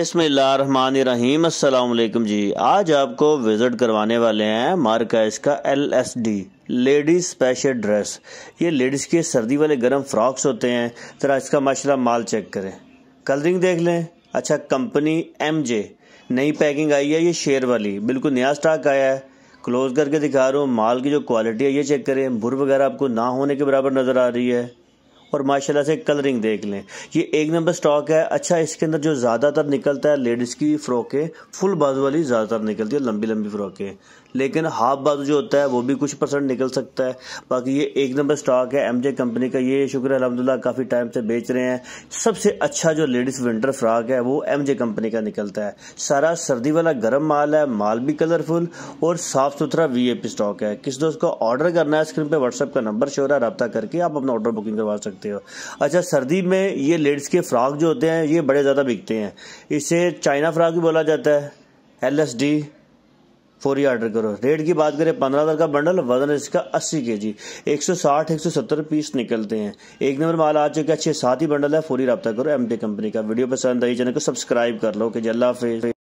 बसमीम अल्लाम जी आज आपको विज़िट करवाने वाले हैं मार्काइज का L S D ladies special dress ये लेडीज़ के सर्दी वाले गर्म फ्रॉक्स होते हैं ज़रा इसका माशा माल चेक करें कलरिंग देख लें अच्छा कंपनी एम जे नई पैकिंग आई है ये शेयर वाली बिल्कुल नया स्टॉक आया है क्लोज करके दिखा रहा हूँ माल की जो क्वालिटी है ये चेक करें बुर वगैरह आपको ना होने के बराबर नज़र आ रही है और माशाल्लाह से कलरिंग देख लें ये एक नंबर स्टॉक है अच्छा इसके अंदर जो ज़्यादातर निकलता है लेडीज़ की फ़्रोकें फुल बाजू वाली ज़्यादातर निकलती है लंबी लंबी फ़्रॉकें लेकिन हाफ बाजू जो होता है वो भी कुछ परसेंट निकल सकता है बाकी ये एक नंबर स्टॉक है एमजे कंपनी का ये शुक्र अलहमदिल्ला काफ़ी टाइम से बेच रहे हैं सबसे अच्छा जो लेडीज़ विंटर फ्रॉक है वो एम कंपनी का निकलता है सारा सर्दी वाला गर्म माल है माल भी कलरफुल और साफ़ सुथरा वी स्टॉक है किस दोस्त को ऑर्डर करना है स्क्रीन पर व्हाट्सअप का नंबर शोर है रब्ता करके आप अपना ऑर्डर बुकिंग करवा सकते हैं सकते हो अच्छा सर्दी में ये लेड्स के फ्रॉक जो होते हैं ये बड़े ज़्यादा बिकते हैं इसे चाइना फ्रॉक भी बोला जाता है एल एस डी फोर ही ऑर्डर करो रेट की बात करें पंद्रह हज़ार का बंडल वजन इसका अस्सी के जी एक सौ साठ एक सौ सत्तर पीस निकलते हैं एक नंबर माल आ चुका है छः सात ही बंडल है फौरी रबता करो एम टी कंपनी का वीडियो पसंद आई चैनल को सब्सक्राइब कर लो कि जल्ला फेज